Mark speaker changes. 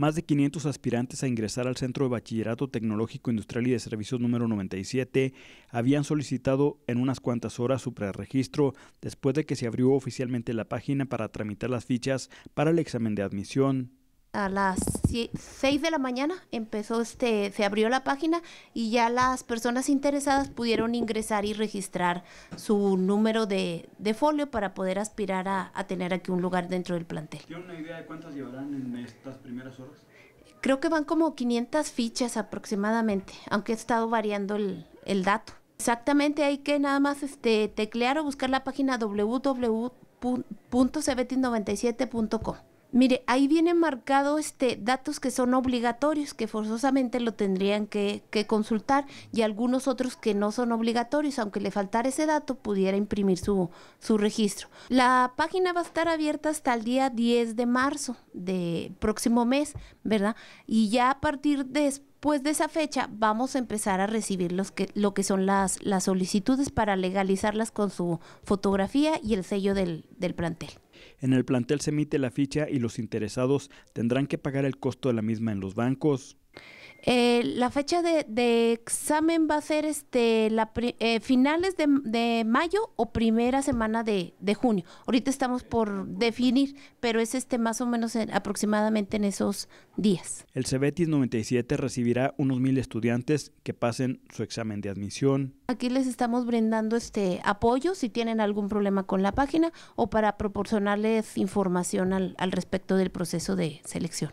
Speaker 1: más de 500 aspirantes a ingresar al Centro de Bachillerato Tecnológico Industrial y de Servicios número 97 habían solicitado en unas cuantas horas su preregistro después de que se abrió oficialmente la página para tramitar las fichas para el examen de admisión
Speaker 2: a las 6 de la mañana empezó este se abrió la página y ya las personas interesadas pudieron ingresar y registrar su número de, folio para poder aspirar a, tener aquí un lugar dentro del plantel.
Speaker 1: ¿Tiene una idea de cuántas llevarán en estas primeras horas?
Speaker 2: Creo que van como 500 fichas aproximadamente, aunque he estado variando el, dato. Exactamente, hay que nada más este, teclear o buscar la página www.cbt97.com. Mire, ahí viene marcado este, datos que son obligatorios, que forzosamente lo tendrían que, consultar, y algunos otros que no son obligatorios, aunque le faltara ese dato, pudiera imprimir su, su registro. La página va a estar abierta hasta el día 10 de marzo de próximo mes, ¿verdad? Y ya a partir después de esa fecha vamos a empezar a recibir los que, lo que son las, las solicitudes para legalizarlas con su fotografía
Speaker 1: y el sello del plantel. En el plantel se emite la ficha y los interesados tendrán que pagar el costo de la misma en los bancos. Eh, la fecha de,
Speaker 2: examen va a ser este la eh, finales de, mayo o primera semana de, junio. Ahorita estamos por definir, pero es este más o menos aproximadamente en esos días.
Speaker 1: El Cebetis 97 recibirá unos mil estudiantes que pasen su examen de admisión.
Speaker 2: Aquí les estamos brindando este apoyo si tienen algún problema con la página o para proporcionarles información al respecto del proceso de
Speaker 1: selección